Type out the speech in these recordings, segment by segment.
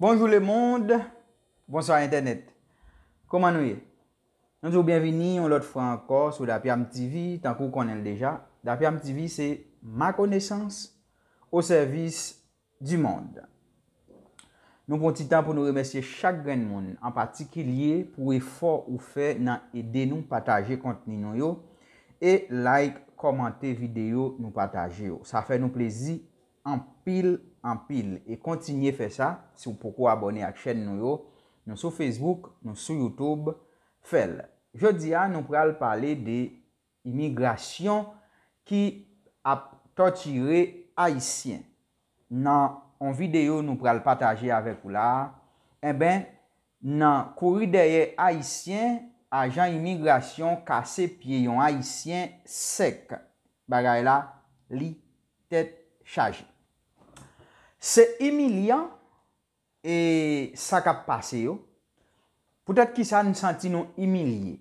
Bonjour le monde, bonsoir internet, koma nouye? Nounjou bienvini, on lot fwa anko sou Dapiam TV, tankou konel deja. Dapiam TV se ma konesans, ou servis di monde. Nou pon ti tan pou nou remesye chak gen moun, an patikilye pou efor ou fe nan ede nou pataje konti nou yo, e like, komante, video nou pataje yo. Sa fe nou plezi. anpil, anpil, e kontinye fe sa, si ou pokou abone ak chen nou yo, nou sou Facebook, nou sou Youtube, fel. Jodia, nou pral pale de imigrasyon ki ap totire Haitien. Nan, an videyo nou pral pataje avek ou la, e eh ben, nan kouri deye Haitien, a jan imigrasyon kase pie yon Haitien sek. Ba gay la, li tet. chaji. Se emilyan, e sak ap pase yo, pwetat ki sa nou senti nou emilye,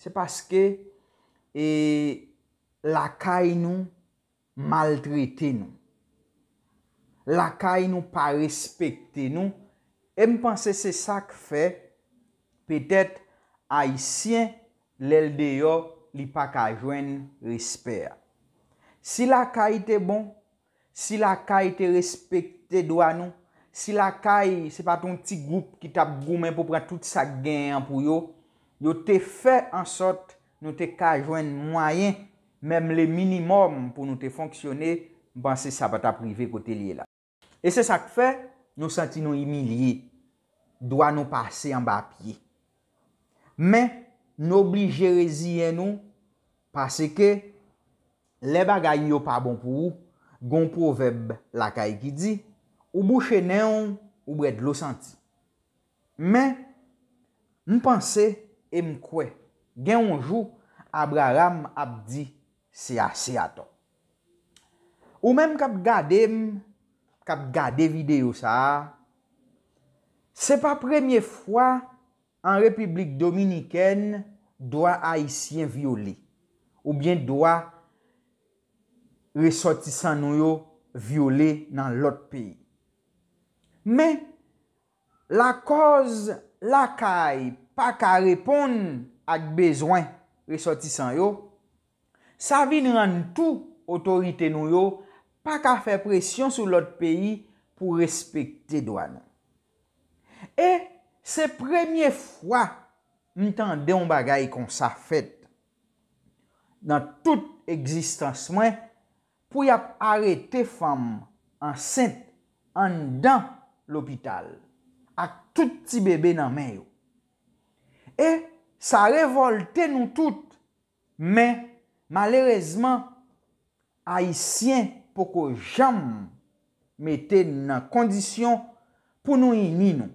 se paske, e lakay nou maltrete nou. Lakay nou pa respekte nou, em panse se sak fe, petet a isyen, lel de yo li pa kajwen rispe ya. Si lakay te bon, si la kay te respekte dwa nou, si la kay, se pa ton ti group ki tap groumen pou pran tout sa gen pou yo, yo te fe ansot nou te kajwen mwayen, mem le minimum pou nou te fonksyone, ban se sa pa ta prive kote liye la. E se sa kfe, nou senti nou imilie, dwa nou pase yon bapye. Men, nou obligerezi yen nou, pase ke le bagay yo pa bon pou yo, Gon proveb lakay ki di, ou bou chenè yon ou bret lo santi. Men, mpense em kwe, gen yon jou Abraham ap di se a se ato. Ou men m kap gade m, kap gade video sa, se pa premye fwa, an Republik Dominiken, dwa Haitien viole, ou bien dwa, resotisan nou yo viole nan lot peyi. Men, la koz lakay pa ka repon ak bezwen resotisan yo, sa vin nan tou otorite nou yo pa ka fe presyon sou lot peyi pou respekte doan. E, se premye fwa mtande yon bagay kon sa fet nan tout egzistansman pou yap arete fam ansente an dan l'opital, ak tout ti bebe nan men yo. E, sa revolte nou tout, men, malerezman, haisyen pou ko jam mette nan kondisyon pou nou ini nou,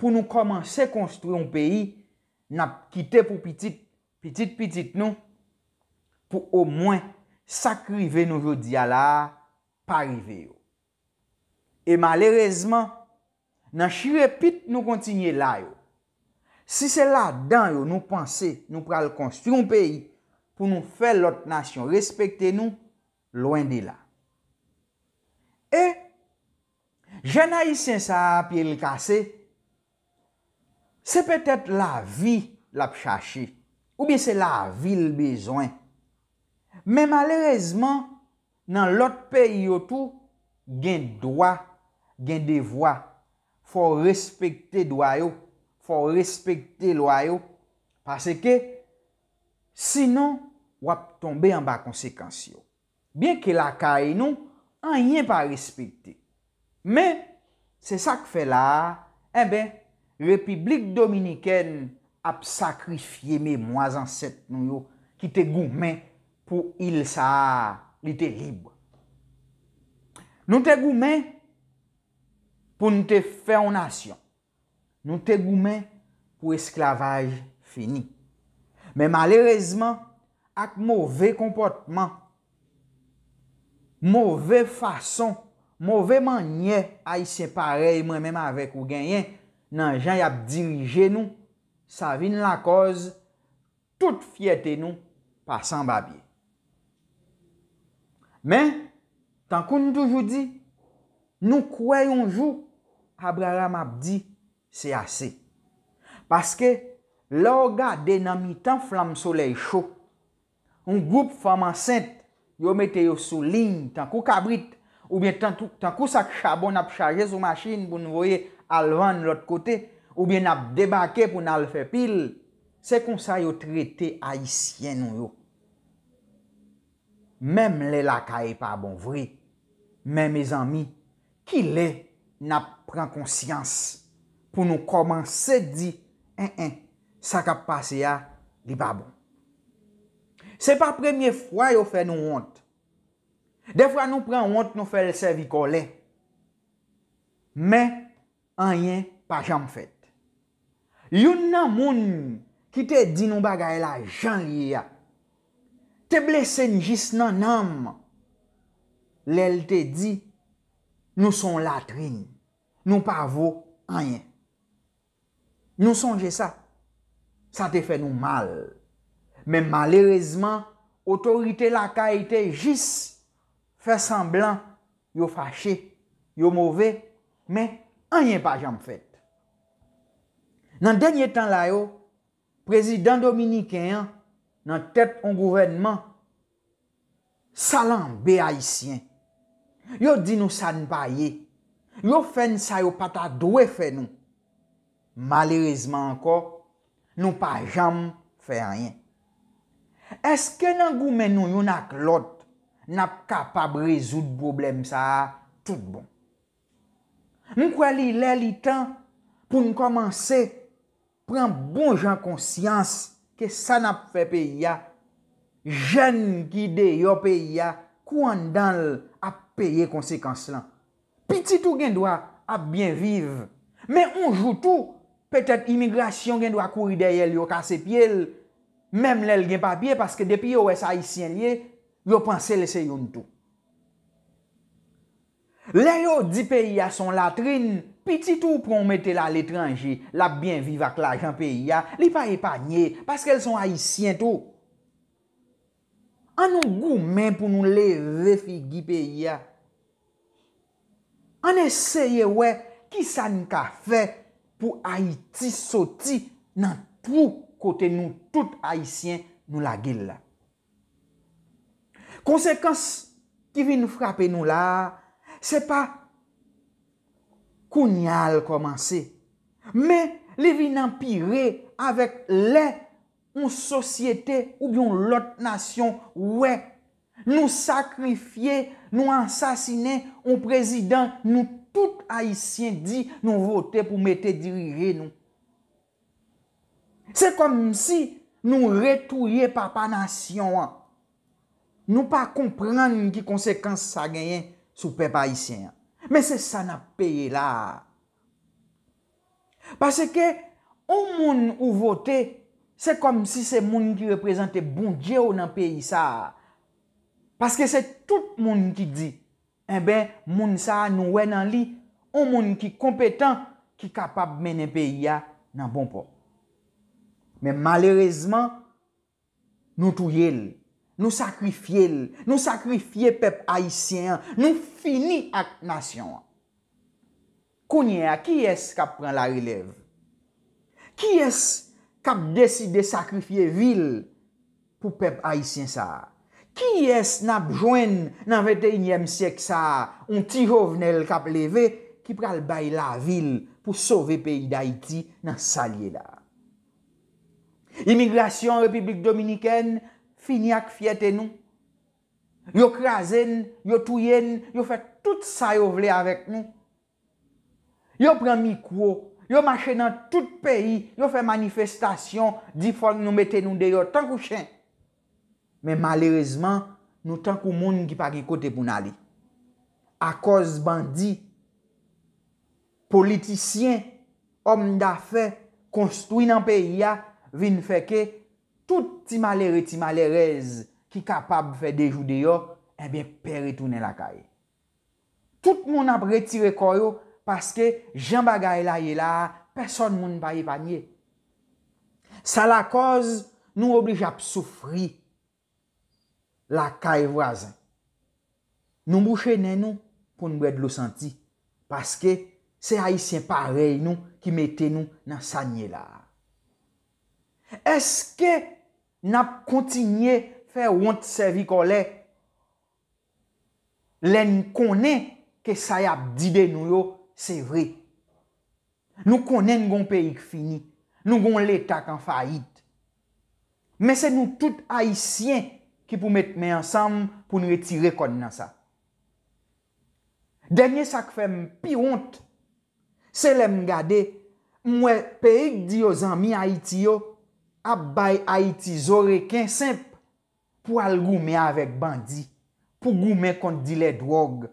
pou nou komanse konstru yon peyi, nap kite pou pitit-pitit nou, pou o mwen yon. Sakri ve nou jodi a la, pa rive yo. E malerezman, nan chirepit nou kontinye la yo. Si se la dan yo nou panse, nou pral konstruyon peyi, pou nou fè lot nasyon, respekte nou, loin de la. E, jenayi sen sa api el kase, se petet la vi la pchache, ou bi se la vi lbezoen. Men malerezman, nan lot pe yotou, gen dwa, gen devwa, fo respekte doa yo, fo respekte loa yo. Pase ke, sinon, wap tombe an ba konsekans yo. Bien ke la ka e nou, an yon pa respekte. Men, se sa k fe la, e eh ben, Republik Dominiken ap sakrifye me mwazan set nou yo, ki te goun men. pou il sa lite libo. Nou te goumen pou nou te fè ou nasyon. Nou te goumen pou esklavaj fini. Men malerezman ak mouve kompotman, mouve fason, mouve manye a y separey mwen menm avèk ou genyen, nan jan y ap dirije nou, sa vin la koz, tout fiete nou pa san babye. Men, tankou nou toujou di, nou kwe yon jou, Abraham ap di, se ase. Paske, lor ga dena mi tan flam soley chou, un goup faman sent yo mete yo sou lin, tankou kabrit, ou bien tankou sak chabon ap chaje sou masjin pou nou voye alvan lot kote, ou bien ap debake pou nal fe pil, se kon sa yo trete ayisyen nou yo. Mèm lè la ka e pa bon vri, mèm e zanmi ki lè na pran konsyans pou nou komanse di en en sa kap pase ya li pa bon. Se pa premye fwa yo fè nou ont. Defwa nou pran ont nou fè lè se viko lè. Mè an yen pa jam fèt. Yon nan moun ki te di nou bagay la jan yi ya. te blesen jis nan nam, lèl te di, nou son latrin, nou pavou, anyen. Nou sonje sa, sa te fen nou mal, men malerezman, otorite laka ite jis, fe semblan, yo fache, yo mouve, men anyen pa jam fèt. Nan denye tan la yo, prezident Dominiken an, nan tèt an gouvenman, salan be ayisyen. Yo di nou san pa ye, yo fen sa yo pata dwe fen nou. Malerezman anko, nou pa jam fen ryen. Eske nan gou men nou yon ak lot, nap kapab rezout problem sa, tout bon. Mwen kwa li lè li tan, pou mwen komanse, pren bon jan konsyans, ke san ap fe pe ya, jen ki de yo pe ya, kouan dan ap pe ye konsekans lan. Peti tou gen dwa ap bien vive, men onjou tou, petet imigrasyon gen dwa kouri de yel yo kase pe yel, mem lel gen pa pe, paske depi yo wè sa isyen liye, yo panse lese yon tou. Le yo di pe ya son latrin, Peti tou pou mwete la l'etranji, la byen vive ak la jan peyi ya, li pa e pa nye, paske el son Haitien tou. An nou gou men pou nou leve fi gi peyi ya. An eseye we, ki sa nou ka fe pou Haiti soti nan pou kote nou tout Haitien nou la gil la. Konsekans ki vi nou frape nou la, se pa... Kounyal komanse. Me, li vin empire avek le ou sosyete ou biyon lot nasyon we. Nou sakrifye, nou ansasine, ou prezident, nou tout haisyen di nou vote pou mette dirire nou. Se kom si nou retouye pa pa nasyon an. Nou pa komprende ki konsekans sa genyen sou pe pa haisyen an. Men se sa nan peye la. Pase ke, ou moun ou vote, se kom si se moun ki reprezente bon dje ou nan peye sa. Pase ke se tout moun ki di, e eh ben moun sa nou wè nan li, ou moun ki kompetan ki kapab menen peye ya nan bon po. Men malerezman, nou tou yel. Nou sakrifye l, nou sakrifye pep haisyen, nou fini ak nasyon. Kounye a, ki es kap pran la relev? Ki es kap deside sakrifye vil pou pep haisyen sa? Ki es nap jwen nan 21e seks sa, ou ti jo vnen l kap leve ki pral bay la vil pou sove peyi d'Haiti nan salye la? Immigrasyon Republik Dominikèn, Fini ak fiyete nou. Yo krazen, yo tuyen, yo fe tout sa yo vle avèk nou. Yo pren mikwo, yo mache nan tout peyi, yo fe manifestasyon, di fon nou mette nou deyo, tankou chen. Men malerezman, nou tankou moun nou ki pa ki kote pou nali. A koz bandi, politisyen, om da fe, konstoui nan peyi ya, vin feke... tout ti malere, ti malerez ki kapab fè dejou de yo, ebyen eh pere tou nen lakay. Tout moun ap retire koyo paske jen bagay la ye la, person moun pa ye panye. Sa la koz, nou obli jap soufri lakay vrazen. Nou mouche nen nou pou nou bèd lo santi paske se haisyen parey nou ki mette nou nan sanye la. Eske nou nap kontinye fè wont sevi kolè. Len konen ke sayap dide nou yo, se vre. Nou konen gon peyik fini, nou gon letak an faid. Mè se nou tout Haitien ki pou met me ansam pou nou etire kon nan sa. Denye sak fèm pi wont, se lem gade mwen peyik di yo zanmi Haiti yo, ap bay Haiti Zorekin semp pou al goume avèk bandi, pou goume kont di le drog.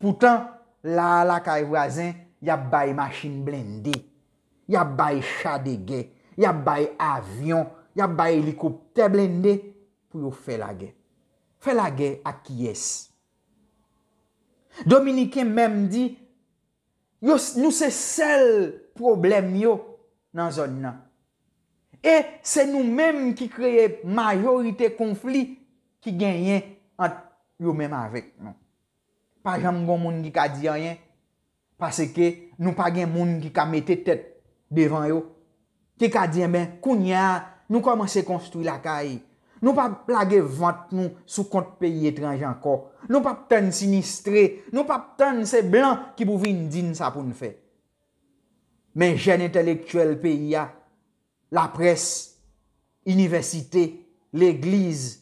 Poutan, la alak ay wazen, ya bay masin blendi, ya bay chadege, ya bay avyon, ya bay helikopte blendi, pou yo felage. Felage ak yes. Dominiken mem di, nou se sel problem yo nan zon nan. E se nou menm ki kreye majorite konflik ki gen yen an yo menm avek. Pa jam goun moun ki ka diyen yen. Pase ke nou pa gen moun ki ka mette tet devan yo. Ki ka diyen eh ben, koun ya, nou komanse konstri la ka yi. Nou pa plage vant nou sou kont peyi etranj anko. Nou pa pten sinistre, nou pa pten se blan ki pou vin din sa pou nou fe. Men jen etelektuel peyi ya. La pres, universite, l'eglize,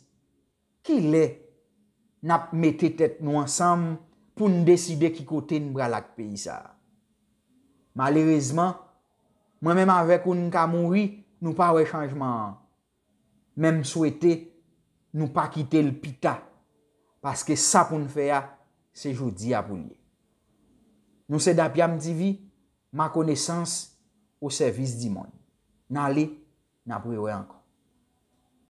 ki le nap mette tet nou ansam pou nou deside ki kote nou bralak peyi sa. Malerezman, mwen menm avèk ou nou ka mouri nou pa wè chanjman an. Menm souwete nou pa kite l'pita, paske sa pou nou fè ya se joudi apounye. Nou se dap yam di vi, ma konesans ou servis di moun. Na li, na pou yo yanko.